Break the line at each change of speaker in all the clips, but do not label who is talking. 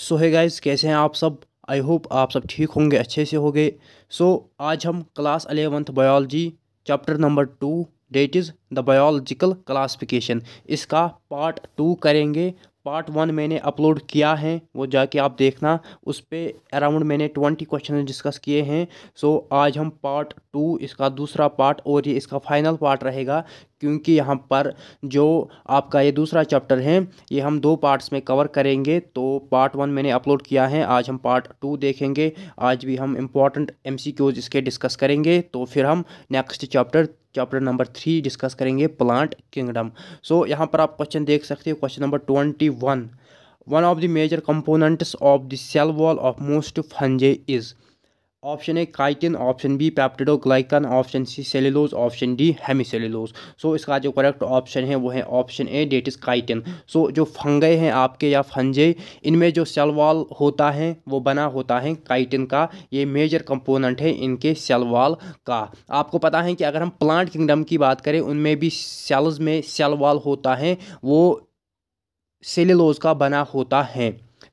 सो है गाइज कैसे हैं आप सब आई होप आप सब ठीक होंगे अच्छे से होंगे सो so, आज हम class eleventh biology chapter number two that is the biological classification इसका पार्ट टू करेंगे पार्ट वन मैंने अपलोड किया है वो जाके आप देखना उस पर अराउंड मैंने ट्वेंटी क्वेश्चन डिस्कस किए हैं सो so, आज हम पार्ट टू इसका दूसरा पार्ट और ये इसका फाइनल पार्ट रहेगा क्योंकि यहाँ पर जो आपका ये दूसरा चैप्टर है ये हम दो पार्ट्स में कवर करेंगे तो पार्ट वन मैंने अपलोड किया है आज हम पार्ट टू देखेंगे आज भी हम इम्पॉर्टेंट एम इसके डिस्कस करेंगे तो फिर हम next chapter chapter number three discuss करेंगे प्लांट किंगडम सो so, यहाँ पर आप क्वेश्चन देख सकते हो question number twenty one one of the major components of the cell wall of most fungi is option A chitin option B peptidoglycan option C cellulose option D hemicellulose so इसका जो correct option है वो है option A that is chitin so जो fungi हैं आपके या फंजे इनमें जो सेल वॉल होता है वो बना होता है काइटिन का ये मेजर कंपोनेंट है इनके सेल वॉल का आपको पता है कि अगर हम प्लांट किंगडम की बात करें उनमें भी सेल्स में सेल वॉल होता है वो सेलुलोज का बना होता है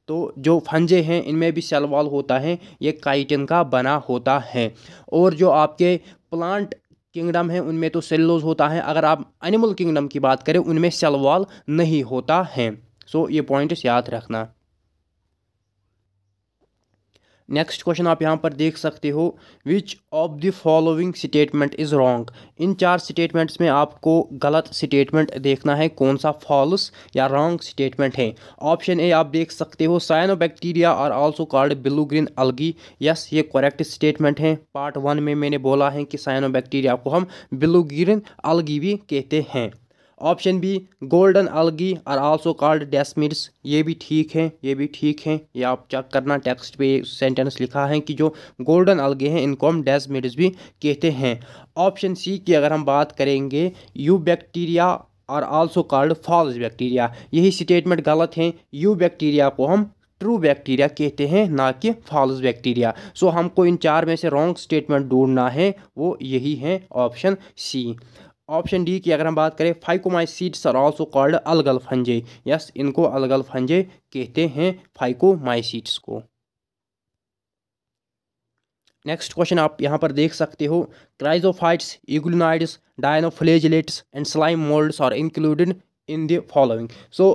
तो जो फंजे हैं इनमें भी सेल वॉल होता है ये काइटिन का बना होता है और जो आपके प्लांट किंगडम है उनमें तो सेलोज होता है अगर आप एनिमल किंगडम की बात करें उनमें सेल वॉल नहीं होता है सो ये पॉइंट्स याद रखना नेक्स्ट क्वेश्चन आप यहाँ पर देख सकते हो which of the following statement is wrong इन चार स्टेटमेंट्स में आपको गलत स्टेटमेंट देखना है कौन सा फॉल्स या रॉन्ग स्टेटमेंट है ऑप्शन ए आप देख सकते हो cyanobacteria are also called blue green algae yes ये करेक्ट स्टेटमेंट है पार्ट वन में मैंने बोला है कि साइनो बैक्टीरिया को हम ब्लू ग्रीन अलगी भी कहते हैं ऑप्शन बी गोल्डन अलगी और आल्सो कॉल्ड डेस्मिट्स ये भी ठीक है ये भी ठीक है ये आप चेक करना टेक्स्ट पे सेंटेंस लिखा है कि जो गोल्डन अलगे हैं इनको हम डेस्मिट्स भी कहते हैं ऑप्शन सी की अगर हम बात करेंगे यू बैक्टीरिया और आल्सो कॉल्ड फॉल्स बैक्टीरिया यही स्टेटमेंट गलत है यू बैक्टीरिया को हम ट्रू बैक्टीरिया कहते हैं ना कि फॉल्स बैक्टीरिया सो हमको इन चार में से रॉन्ग स्टेटमेंट ढूंढना है वो यही है ऑप्शन सी ऑप्शन डी की अगर हम बात करें phycomycetes are also called algal fungi yes इनको अलगल फंजे कहते हैं फाइकोमाइसीड्स को नेक्स्ट क्वेश्चन आप यहाँ पर देख सकते हो chrysophytes euglenoids dinoflagellates and slime moulds are included in the following so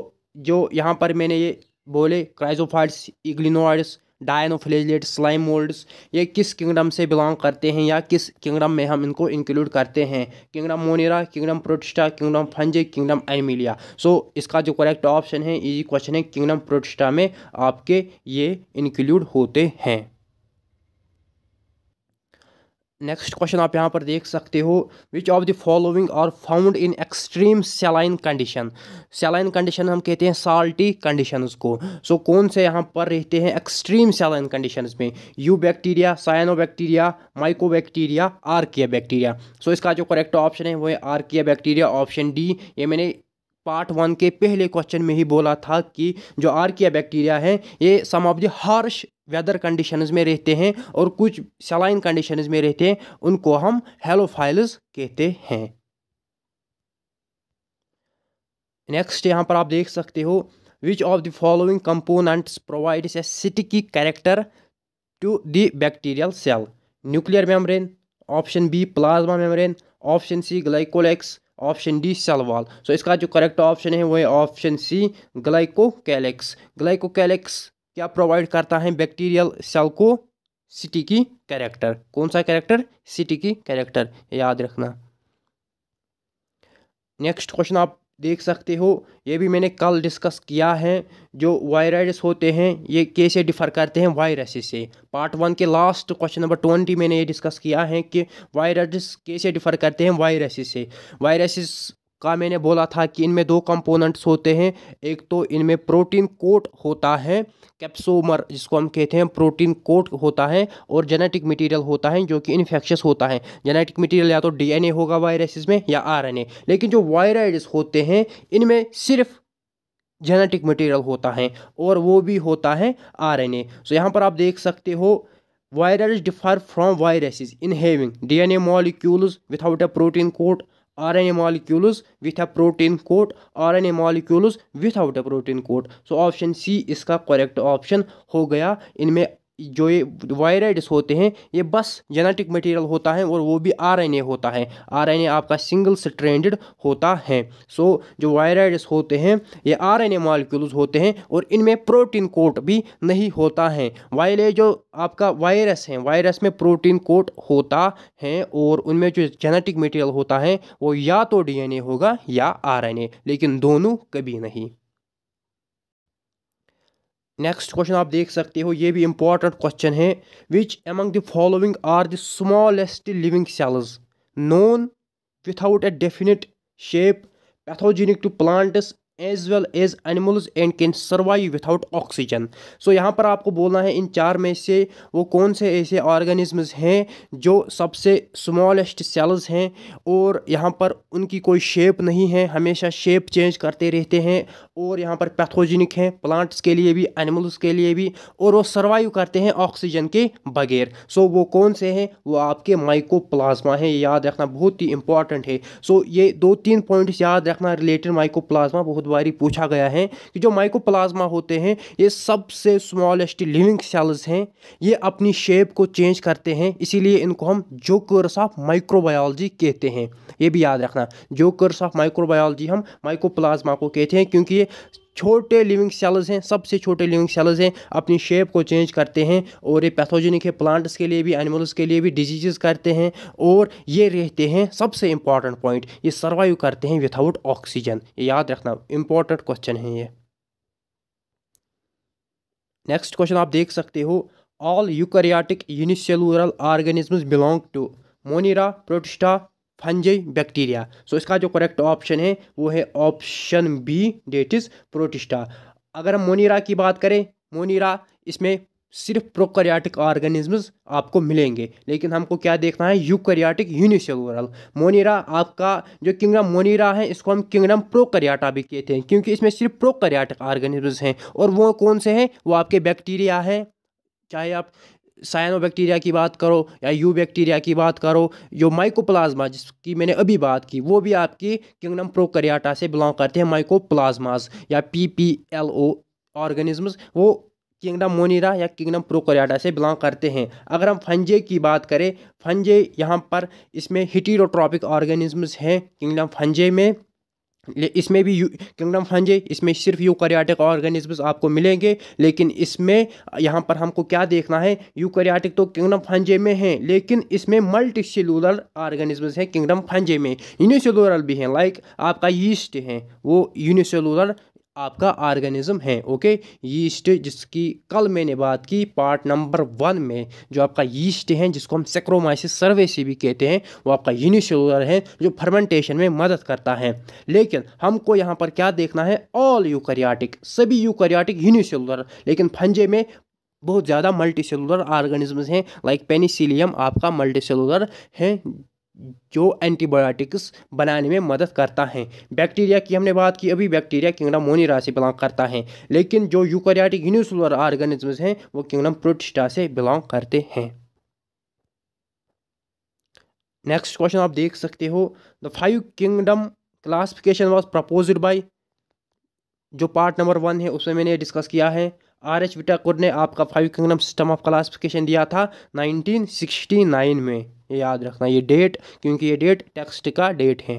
जो यहाँ पर मैंने ये बोले chrysophytes euglenoids dinoflagellate slime moulds ये किस किंगडम से बिलोंग करते हैं या किस किंगडम में हम इनको इंक्लूड करते हैं kingdom Monera kingdom Protista kingdom फंजे kingdom Animalia so इसका जो करेक्ट ऑप्शन है इजी क्वेश्चन है किंगडम प्रोटिस्टा में आपके ये इंक्लूड होते हैं नेक्स्ट क्वेश्चन आप यहाँ पर देख सकते हो which of the following are found in extreme saline condition saline condition हम कहते हैं साल्टी कंडीशंस को सो so, कौन से यहाँ पर रहते हैं एक्सट्रीम सेलाइन कंडीशंस में eubacteria cyanobacteria mycobacteria archaebacteria so इसका जो करेक्ट ऑप्शन है वो है आर्किया बैक्टीरिया ऑप्शन डी ये मैंने पार्ट वन के पहले क्वेश्चन में ही बोला था कि जो आर्किया बैक्टीरिया हैं ये some of the harsh weather conditions में रहते हैं और कुछ सलाइन कंडीशंस में रहते हैं उनको हम हेलोफाइल्स कहते हैं नेक्स्ट यहाँ पर आप देख सकते हो which of the following components provides a sticky character to the bacterial cell nuclear membrane option B plasma membrane option C glycocalyx option D cell wall इसका जो करेक्ट ऑप्शन है वो है ऑप्शन सी ग्लाइकोकैलेक्स ग्लाइकोकैलेक्स क्या provide करता है bacterial cell को sticky की कैरेक्टर कौन सा कैरेक्टर सिटी की कैरेक्टर याद रखना नेक्स्ट क्वेश्चन आप देख सकते हो ये भी मैंने कल डिस्कस किया है जो वायरस होते हैं ये कैसे डिफ़र करते हैं वायरस से पार्ट वन के लास्ट क्वेश्चन नंबर ट्वेंटी मैंने ये डिस्कस किया है कि वायरस कैसे डिफ़र करते हैं वायरस से वायरस का मैंने बोला था कि इनमें दो कंपोनेंट्स होते हैं एक तो इनमें प्रोटीन कोट होता है कैप्सोमर जिसको हम कहते हैं प्रोटीन कोट होता है और जेनेटिक मटेरियल होता है जो कि इन्फेक्शस होता है जेनेटिक मटेरियल या तो डीएनए होगा वायरसेस में या आरएनए लेकिन जो वायराइड्स होते हैं इनमें सिर्फ जेनेटिक मटेरियल होता है और वो भी होता है आरएनए सो यहाँ पर आप देख सकते हो virus differ from viruses in having D N A molecules without a protein coat RNA molecules with a protein coat, RNA molecules without a protein coat. So option C इसका correct option हो गया इनमें जो ये viroids होते हैं ये बस जेनेटिक मटेरियल होता है और वो भी आरएनए होता है आरएनए आपका सिंगल स्ट्रैंडेड होता है सो so, जो वायराइड्स होते हैं ये आरएनए मॉलिक्यूल्स होते हैं और इनमें प्रोटीन कोट भी नहीं होता है वायले जो आपका वायरस है वायरस में प्रोटीन कोट होता है और उनमें जो जेनेटिक मटीरियल होता है वो या तो डी होगा या आर लेकिन दोनों कभी नहीं नेक्स्ट क्वेश्चन आप देख सकते हो ये भी इंपॉर्टेंट क्वेश्चन है which among the following are the smallest living cells known without a definite shape pathogenic to plants as well as animals and can survive without oxygen so यहाँ पर आपको बोलना है इन चार में से वो कौन से ऐसे ऑर्गेनिजम्स हैं जो सबसे स्मॉलेस्ट सेल्स हैं और यहाँ पर उनकी कोई शेप नहीं है हमेशा शेप चेंज करते रहते हैं और यहाँ पर पैथोजेनिक हैं प्लांट्स के लिए भी एनिमल्स के लिए भी और वो सर्वाइव करते हैं ऑक्सीजन के बगैर सो so, वो कौन से हैं वो आपके माइको प्लाज्मा हैं याद रखना बहुत ही इंपॉर्टेंट है सो so, ये दो तीन पॉइंट्स याद रखना रिलेटेड माइको प्लाज्मा बहुत पटवारी पूछा गया है कि जो माइकोप्लाज्मा होते हैं ये सबसे स्मॉलेस्ट लिविंग सेल्स हैं ये अपनी शेप को चेंज करते हैं इसीलिए इनको हम जोकर्स ऑफ माइक्रोबायोलॉजी कहते हैं ये भी याद रखना जोकर्स ऑफ माइक्रोबायोलॉजी हम माइकोप्लाज्मा को कहते हैं क्योंकि ये छोटे लिविंग सेल्स हैं सबसे छोटे लिविंग सेल्स हैं अपनी शेप को चेंज करते हैं और ये पैथोजेनिक है प्लांट्स के लिए भी एनिमल्स के लिए भी डिजीजेस करते हैं और ये रहते हैं सबसे इंपॉर्टेंट पॉइंट ये सर्वाइव करते हैं विथआउट ऑक्सीजन ये याद रखना इंपॉर्टेंट क्वेश्चन है ये नेक्स्ट क्वेश्चन आप देख सकते हो all eukaryotic unicellular organisms belong to Monera Protista fungi bacteria so इसका जो करेक्ट ऑप्शन है वो है option B that is Protista अगर हम मोनीरा की बात करें मोनीरा इसमें सिर्फ प्रोकरियाटिक ऑर्गेनिजम्स आपको मिलेंगे लेकिन हमको क्या देखना है यूकरियाटिक यूनिसेलुलर मोनीरा आपका जो किंगडम मोनीरा है इसको हम किंगडम प्रोकरियाटा भी कहते हैं क्योंकि इसमें सिर्फ प्रोकरियाटिक ऑर्गेनिजम्स हैं और वो कौन से हैं वो आपके बैक्टीरिया हैं चाहे आप साइनो बैक्टीरिया की बात करो या यू बैक्टीरिया की बात करो जो माइकोप्लाज्मा जिसकी मैंने अभी बात की वो भी आपकी किंगडम प्रोकरियाटा से बिलोंग करते हैं माइकोप्लाज्मास या P P L O organisms वो किंगडम मोनिरा या किंगडम प्रोकोरियाटा से बिलोंग करते हैं अगर हम फंजे की बात करें फंजे यहाँ पर इसमें हिटीरोट्रॉपिक ऑर्गेनिजम्स हैं किंगडम फंजे में इसमें भी यू किंगडम फंजे इसमें सिर्फ यूकैरियोटिक ऑर्गेनिजम्स आपको मिलेंगे लेकिन इसमें यहाँ पर हमको क्या देखना है यूकैरियोटिक तो किंगडम फंजे में है लेकिन इसमें मल्टी सेलुलर ऑर्गेनिज्म्स हैं किंगडम फंजे में यूनिसेलुलर भी हैं लाइक आपका यीस्ट है वो यूनिसेलुलर आपका ऑर्गेनिज्म है ओके यीस्ट जिसकी कल मैंने बात की पार्ट नंबर वन में जो आपका यीस्ट है जिसको हम सेक्रोमाइसिस सर्वे से भी कहते हैं वो आपका यूनिशोलर है जो फर्मेंटेशन में मदद करता है लेकिन हमको यहाँ पर क्या देखना है ऑल यूकरियाटिक सभी यूकरियाटिक यूनिशोलर लेकिन फंजे में बहुत ज़्यादा मल्टी सेलुलर ऑर्गेनिजम्स हैं लाइक पेनिसिलियम आपका मल्टी सेलुलर है जो एंटीबायोटिक्स बनाने में मदद करता है बैक्टीरिया की हमने बात की अभी बैक्टीरिया किंगडम मोनिरा से बिलोंग करता है लेकिन जो यूकोरियाटिक यूनिसुलर ऑर्गेनिजम्स हैं वो किंगडम प्रोटिस्टा से बिलोंग करते हैं नेक्स्ट क्वेश्चन आप देख सकते हो the five kingdom classification was propose by जो पार्ट नंबर वन है उसमें मैंने डिस्कस किया है आर एच विटाकुर ने आपका five kingdom system of classification दिया था 1969 में ये याद रखना ये डेट क्योंकि ये डेट टेक्स्ट का डेट है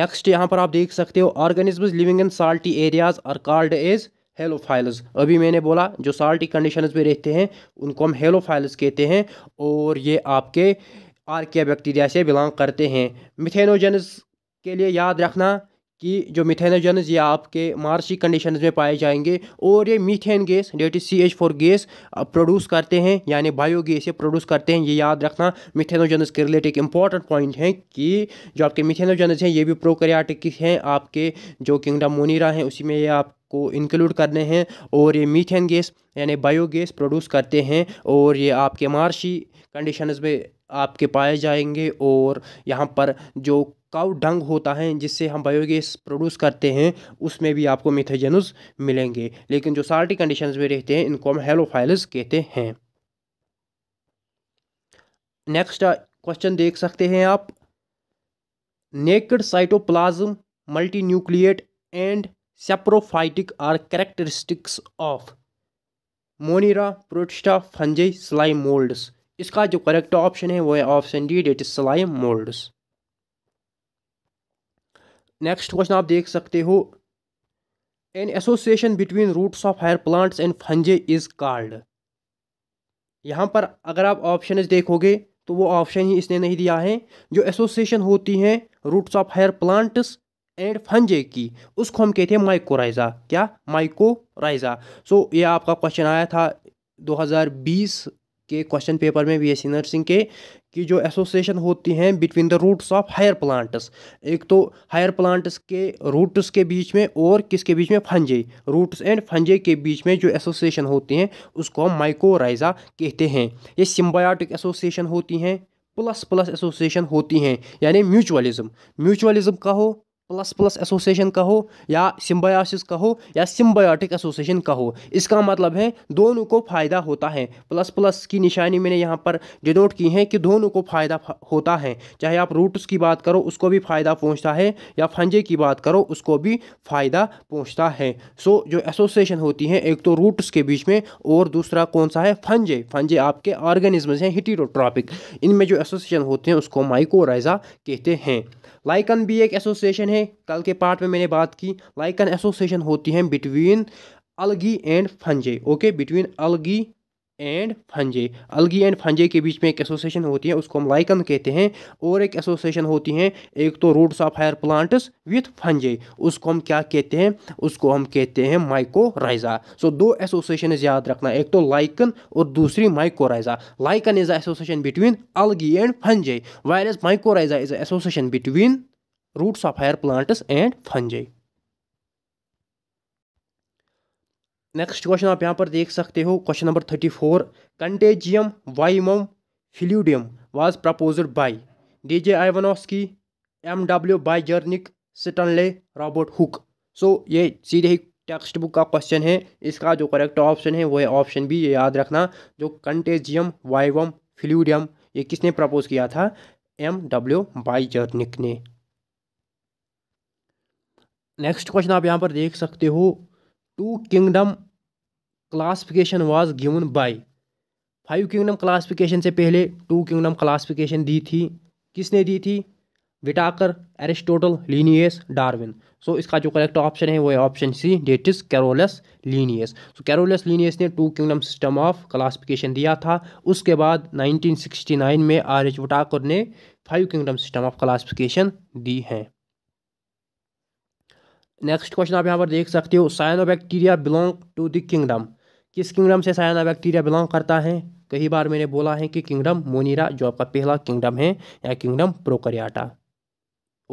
नेक्स्ट यहाँ पर आप देख सकते हो organism living in salty areas are called as halophiles अभी मैंने बोला जो साल्टी कंडीशन में रहते हैं उनको हम हेलोफाइल्स कहते हैं और ये आपके आर्किया बैक्टीरिया से बिलोंग करते हैं मिथेनोजेनस के लिए याद रखना कि जो मिथेनोजन ये आपके मार्शी कंडीशन में पाए जाएंगे और ये methane gas that is C H four gas produce करते हैं यानी बायोगैस ये प्रोड्यूस करते हैं ये याद रखना मिथेनोजन के रिलेटेड एक इंपॉर्टेंट पॉइंट है कि जो आपके मिथेनोजन हैं ये भी प्रोकैरियोटिक हैं आपके जो किंगडम मोनीरा हैं उसी में ये आप को इंक्लूड करने हैं और ये मीथेन गैस यानी बायोगैस प्रोड्यूस करते हैं और ये आपके मार्शी कंडीशंस में आपके पाए जाएंगे और यहाँ पर जो काउ डंग होता है जिससे हम बायोगैस प्रोड्यूस करते हैं उसमें भी आपको मिथेजेनुस मिलेंगे लेकिन जो साल्टी कंडीशंस में रहते हैं इनको हम हेलोफाइल्स कहते हैं नेक्स्ट क्वेश्चन देख सकते हैं आप naked cytoplasm multi nucleate and saprophytic are characteristics of Monera Protista Fungi slime moulds इसका जो करेक्ट ऑप्शन है वो है option D that is slime moulds next question आप देख सकते हो an association between roots of higher plants and fungi is called यहाँ पर अगर आप ऑप्शन देखोगे तो वो ऑप्शन ही इसने नहीं दिया है जो एसोसिएशन होती है roots of higher plants and fungi की उसको हम कहते हैं माइकोराइजा क्या माइकोराइजा सो so, ये आपका क्वेश्चन आया था 2020 के क्वेश्चन पेपर में बीएससी नर्सिंग के कि जो एसोसिएशन होती हैं between the roots of higher plants एक तो हायर प्लांट्स के रूट्स के बीच में और किसके बीच में फंजे रूट्स एंड फंजे के बीच में जो एसोसिएशन होती हैं उसको हम माइकोराइजा कहते हैं ये सिम्बायाटिक एसोसिएशन होती हैं प्लस प्लस एसोसिएशन होती हैं यानी म्यूचुअलिज्म म्यूचुअलिज्म का हो प्लस प्लस एसोसिएशन कहो या सिम्बायासिस कहो या सिम्बायोटिक एसोसिएशन कहो इसका मतलब है दोनों को फ़ायदा होता है प्लस प्लस की निशानी मैंने यहाँ पर डिनोट की है कि दोनों को फ़ायदा होता है चाहे आप रूट्स की बात करो उसको भी फ़ायदा पहुँचता है या फंजे की बात करो उसको भी फ़ायदा पहुँचता है सो जो एसोसिएशन होती है एक तो रूट्स के बीच में और दूसरा कौन सा है फंजे फंजे आपके ऑर्गेनिज्म हैं हिटीरोट्रॉपिक इनमें जो एसोसिएशन होते हैं उसको माइकोराइजा कहते हैं लाइकन भी एक एसोसिएशन है कल के पार्ट में मैंने बात की लाइकन एसोसिएशन होती है between algae and fungi okay between algae and fungi algae and fungi के बीच में एक एसोसिएशन होती है उसको हम लाइकन कहते हैं और एक एसोसिएशन होती है एक तो roots of higher plants with fungi उसको हम क्या कहते हैं उसको हम कहते हैं माइकोराइजा सो so, दो एसोसिएशन याद रखना एक तो लाइकन और दूसरी mycorrhiza lichen is association between algae and fungi whereas mycorrhiza is association between roots of higher plants and fungi next question आप यहाँ पर देख सकते हो question number thirty four contagium vivum fluidum was proposed by D J Ivanovsky M W Beijerinck Stanley Robert Hooke so ये सीधे ही text book का क्वेश्चन है इसका जो करेक्ट ऑप्शन है वो है ऑप्शन बी ये याद रखना जो कंटेजियम वाइवम फिल्यूडियम ये किसने प्रपोज किया था एम डब्ल्यू बाई जर्निक ने नेक्स्ट क्वेश्चन आप यहाँ पर देख सकते हो two kingdom classification was given by five kingdom classification से पहले टू किंगडम क्लासिफिकेशन दी थी किसने दी थी Whittaker Aristotle Linnaeus Darwin so इसका जो करेक्ट ऑप्शन है वो है option C that is Carolus Linnaeus so Carolus Linnaeus ने two kingdom system of classification दिया था उसके बाद 1969 में आर एच विटाकर ने five kingdom system of classification दी हैं नेक्स्ट क्वेश्चन आप यहाँ पर देख सकते हो cyanobacteria belong to the kingdom किस किंगडम से साइनो बैक्टीरिया बिलोंग करता है कई बार मैंने बोला है कि किंगडम मोनीरा जो आपका पहला किंगडम है या किंगडम प्रोकरियाटा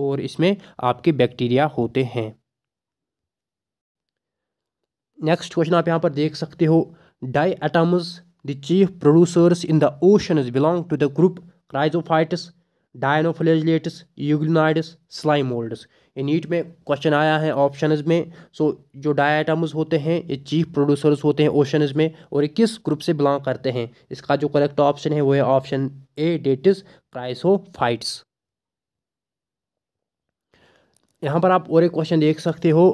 और इसमें आपके बैक्टीरिया होते हैं नेक्स्ट क्वेश्चन आप यहाँ पर देख सकते हो diatoms the chief producers in the ocean belong to the group chrysophytes dinoflagellates euglenoids slime moulds ये नीट में क्वेश्चन आया है ऑप्शनज में सो so, जो डायटम्स होते हैं ये चीफ प्रोड्यूसर्स होते हैं ओशनज में और ये किस ग्रुप से बिलोंग करते हैं इसका जो करेक्ट ऑप्शन है वो है ऑप्शन ए डेटिस क्राइसोफाइट्स यहाँ पर आप और एक क्वेश्चन देख सकते हो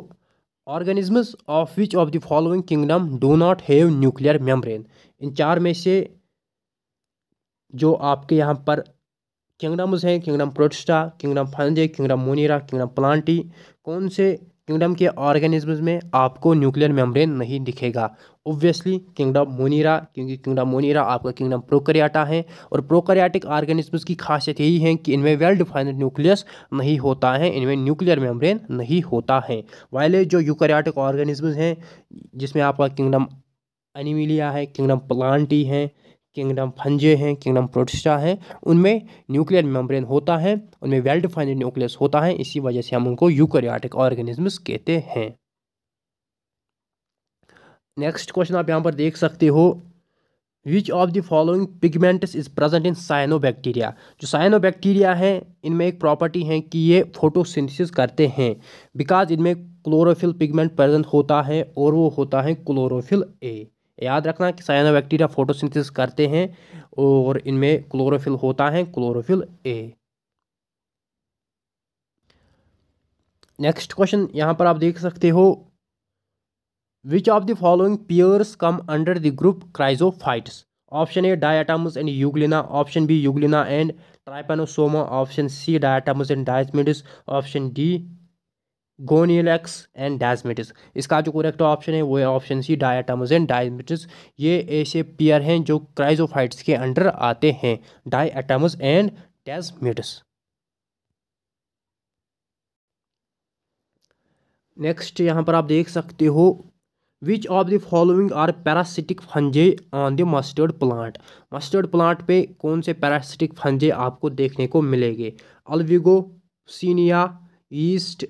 organisms of which of the following kingdom do not have nuclear membrane इन चार में से जो आपके यहाँ पर किंगडम्स हैं kingdom Protista kingdom फंजे kingdom Monera kingdom Plantae कौन से किंगडम के ऑर्गेनिज्म में आपको न्यूक्लियर मेम्ब्रेन नहीं दिखेगा ओब्वियसली किंगडम मोनिरा क्योंकि किंगडम मोनिरा आपका किंगडम प्रोकरियाटा है और प्रोकरियाटिक ऑर्गेनिज्म की खासियत यही है कि इनमें वेल डिफाइंड न्यूक्लियस नहीं होता है इनमें न्यूक्लियर मेम्ब्रेन नहीं होता है वाले जो यूकरियाटिक ऑर्गेनिज्म हैं जिसमें आपका किंगडम एनिमिलिया है किंगडम प्लांटी हैं किंगडम फंजे हैं किंगडम प्रोटिस्टा हैं उनमें न्यूक्लियर मेम्ब्रेन होता है उनमें वेल डिफाइंड न्यूक्लियस होता है इसी वजह से हम उनको यूकरियाटिक ऑर्गेनिजम्स कहते हैं नेक्स्ट क्वेश्चन आप यहाँ पर देख सकते हो which of the following pigments is present in cyanobacteria जो साइनो बैक्टीरिया हैं इनमें एक प्रॉपर्टी है कि ये फोटोसिंथेसिस करते हैं बिकॉज इनमें क्लोरोफिल पिगमेंट प्रेजेंट होता है और वो होता है क्लोरोफिल ए याद रखना कि साइनोबैक्टीरिया फोटोसिंथेसिस करते हैं और इनमें क्लोरोफिल होता है क्लोरोफिल ए नेक्स्ट क्वेश्चन यहाँ पर आप देख सकते हो which of the following pairs come under the group chrysophytes option A diatoms and Euglena option B Euglena and Trypanosoma option C diatoms and desmids option D Gonyaulax and desmids इसका जो correct option है वो है option C डायाटामस and डायमेटिस ये ऐसे pair हैं जो chrysophytes के अंडर आते हैं डायटामस एंड डेजमेटिस नेक्स्ट यहाँ पर आप देख सकते हो which of the following are parasitic fungi on the mustard plant mustard plant पे कौन से पैरासिटिक फंजे आपको देखने को मिलेंगे अलविगो सीनिया ईस्ट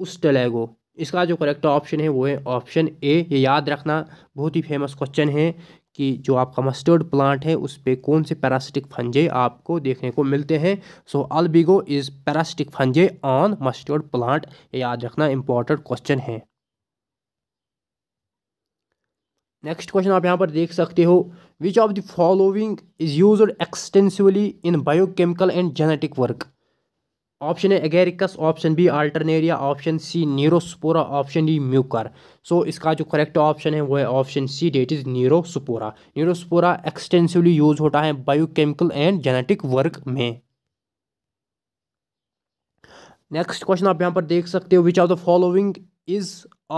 उस्टलेगो इसका जो करेक्ट ऑप्शन है वो है ऑप्शन ए ये याद रखना बहुत ही फेमस क्वेश्चन है कि जो आपका मस्टर्ड प्लांट है उस पर कौन से पैरासिटिक फंजे आपको देखने को मिलते हैं so Albugo is parasitic fungi on mustard plant ये याद रखना इंपॉर्टेंट क्वेश्चन है नेक्स्ट क्वेश्चन आप यहाँ पर देख सकते हो which of the following is use extensively in biochemical and genetic work option है Agaricus option B Alternaria option C Neurospora option D Mucor so इसका जो करेक्ट ऑप्शन है वो है option C that is Neurospora Neurospora extensively use होता है biochemical and genetic work में next question आप यहाँ पर देख सकते हो which are the following is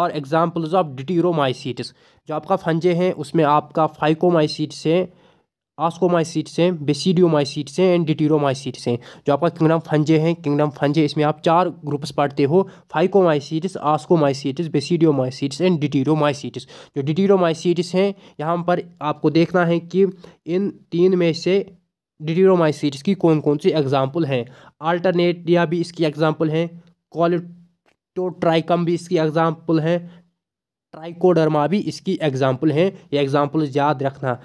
are examples of deuteromycetes जो आपका फंजे हैं उसमें आपका फाइकोमाइसिटिस है आस्कोमाइसीट से बेसिडियोमाइसीट से एंड डिटीरोमाइसीट से जो आपका किंगडम फंजे हैं किंगडम फंजे इसमें आप चार ग्रुप्स पढ़ते हो फाइकोमाइसीटिस आस्कोमाइसीटिस बेसिडियोमाइसीटिस एंड डिटीरोमाइसीटिस जो डिटीरोमाइसीटिस हैं यहाँ पर आपको देखना है कि इन तीन में से डिटीरोमाइसीटिस की कौन कौन सी एग्जाम्पल हैं आल्टरनेटिया भी इसकी एग्जाम्पल हैं कॉलिटोट्राइकम भी इसकी एग्जाम्पल हैं ट्राइकोडर्मा भी इसकी एग्जाम्पल हैं ये एग्जाम्पल याद रखना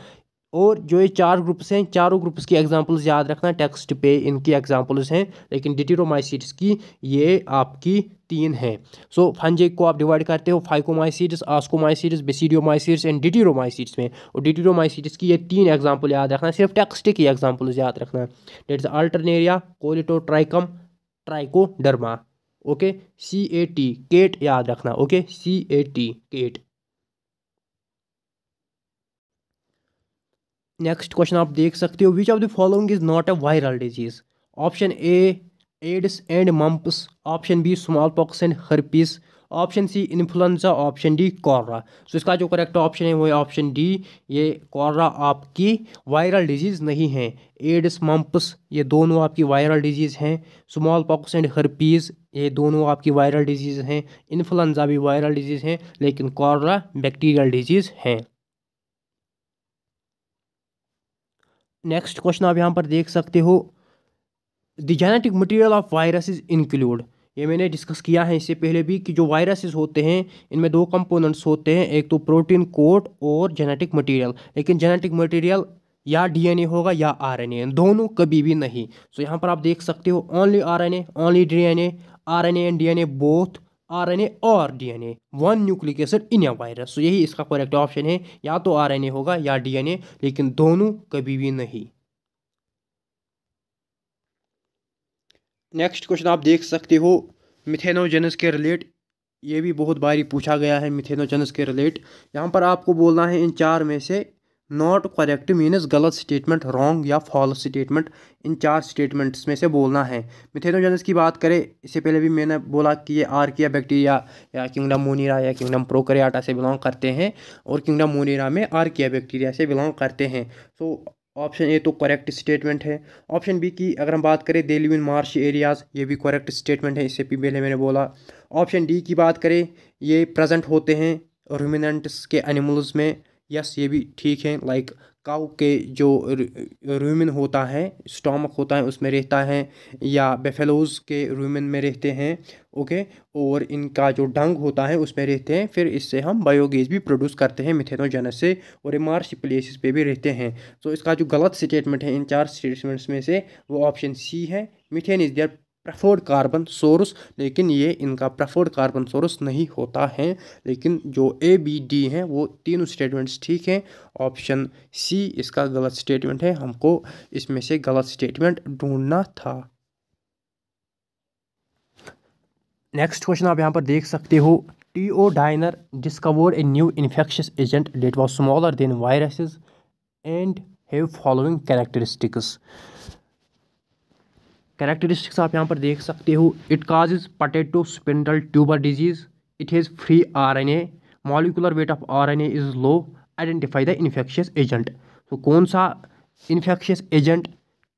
और जो ये चार ग्रुप्स हैं चारों ग्रुप्स की एग्जांपल्स याद रखना टेक्स्ट पे इनकी एग्जांपल्स हैं लेकिन डिटीरोमाइसिट्स की ये आपकी तीन हैं सो फंजे को आप डिवाइड करते हो फाइकोमाइसिट्स आस्कोमाइसिट्स बेसिडियोमाइसिट्स एंड डिटीरोमाइसिट्स में और डिटीरोमाइसिट्स की ये तीन एग्ज़ाम्पल याद रखना सिर्फ टेक्स्ट की एग्ज़ाम्पल्स याद रखना that is Alternaria Colletotrichum Trichoderma okay C A T cat याद रखना okay C A T cat next question आप देख सकते हो which of the following is not a viral disease option A AIDS and mumps option B small pox and herpes option C influenza option D cholera so इसका जो correct option है वो है option D ये कॉर्रा आपकी viral disease नहीं है ads mumps ये दोनों आपकी वायरल डिजीज़ हैं स्मॉल पॉक्स एंड हर्पीज़ ये दोनों आपकी वायरल डिजीज़ हैं इन्फ्लुएंजा भी वायरल डिजीज़ हैं लेकिन कॉर्रा बैक्टीरियल डिजीज़ हैं नेक्स्ट क्वेश्चन आप यहाँ पर देख सकते हो the genetic material of is include ये मैंने डिस्कस किया है इससे पहले भी कि जो वायरसेस होते हैं इनमें दो कंपोनेंट्स होते हैं एक तो प्रोटीन कोट और जेनेटिक मटेरियल लेकिन जेनेटिक मटेरियल या डीएनए होगा या आरएनए दोनों कभी भी नहीं सो so, यहाँ पर आप देख सकते हो only RNA only DNA RNA and DNA both R N A और D N A one nucleic acid in a virus तो यही इसका करेक्ट ऑप्शन है या तो आर एन ए होगा या डी एन ए लेकिन दोनों कभी भी नहीं नेक्स्ट क्वेश्चन आप देख सकते हो मिथेनोजेनस के रिलेट ये भी बहुत बारी पूछा गया है मिथेनोजेनस के रिलेट यहाँ पर आपको बोलना है इन चार में से नॉट करेक्ट मीनस गलत स्टेटमेंट रॉन्ग या फॉल्स स्टेटमेंट इन चार स्टेटमेंट्स में से बोलना है मिथेनोजेनेस की बात करें इससे पहले भी मैंने बोला कि ये आर्किया बैक्टीरिया या किंगडम मोनीरा या किंगडम प्रोकरियाटा से बिलोंग करते हैं और किंगडम मोनीरा में आर्किया बैक्टीरिया से बिलोंग करते हैं सो so, ऑप्शन ए तो करेक्ट स्टेटमेंट तो है ऑप्शन बी की अगर हम बात करें दे इन मार्श एरियाज़ ये भी करेक्ट स्टेटमेंट है इससे भी पहले मैंने बोला ऑप्शन डी की बात करें ये प्रेजेंट होते हैं रूमिनेंट्स के एनिमल्स में यस ये भी ठीक है लाइक काउ के जो रूमिन होता है स्टॉमक होता है उसमें रहता है या बेफेलोज़ के रूमिन में रहते हैं ओके और इनका जो डंग होता है उसमें रहते हैं फिर इससे हम बायोगेस भी प्रोड्यूस करते हैं मिथेनोजेनस से और ये मार्श प्लेसिस पे भी रहते हैं सो तो इसका जो गलत स्टेटमेंट है इन चार स्टेटमेंट्स में से वो ऑप्शन सी है methane is their preferred carbon source लेकिन ये इनका प्रफोर्ड कार्बन सोर्स नहीं होता है लेकिन जो ए बी डी हैं वो तीनों स्टेटमेंट्स ठीक हैं ऑप्शन सी इसका गलत स्टेटमेंट है हमको इसमें से गलत स्टेटमेंट ढूंढना था नेक्स्ट क्वेश्चन आप यहाँ पर देख सकते हो T O Diener discover a new infectious agent that was smaller than viruses and have following characteristics characteristics आप यहाँ पर देख सकते हो it cause potato spindle tuber disease it has free R N A molecular weight of R N A is low identify the infectious agent तो कौन सा infectious agent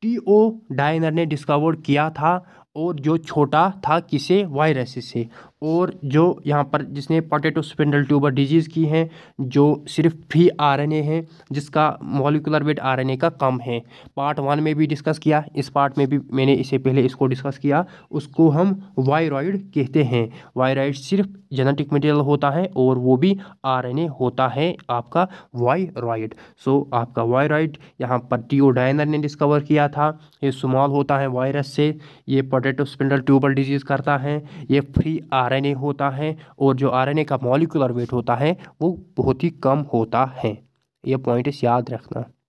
T O Diener ने डिस्कवर किया था और जो छोटा था किसे वायरस से और जो यहाँ पर जिसने पोटैटो स्पिंडल ट्यूबर डिजीज़ की हैं जो सिर्फ फ्री आरएनए हैं जिसका मोलिकुलर वेट आरएनए का कम है पार्ट वन में भी डिस्कस किया इस पार्ट में भी मैंने इसे पहले इसको डिस्कस किया उसको हम वायरॉइड कहते हैं वायरॉइड सिर्फ जेनेटिक मटेरियल होता है और वो भी आर होता है आपका वायरॉइड सो आपका वायरॉइड यहाँ पर टीओ डायनर ने डिस्कवर किया था ये स्मॉल होता है वायरस से ये रोटेटिव स्पिंडल ट्यूबल डिजीज़ करता है ये फ्री आरएनए होता है और जो आरएनए का मॉलिकुलर वेट होता है वो बहुत ही कम होता है ये पॉइंट याद रखना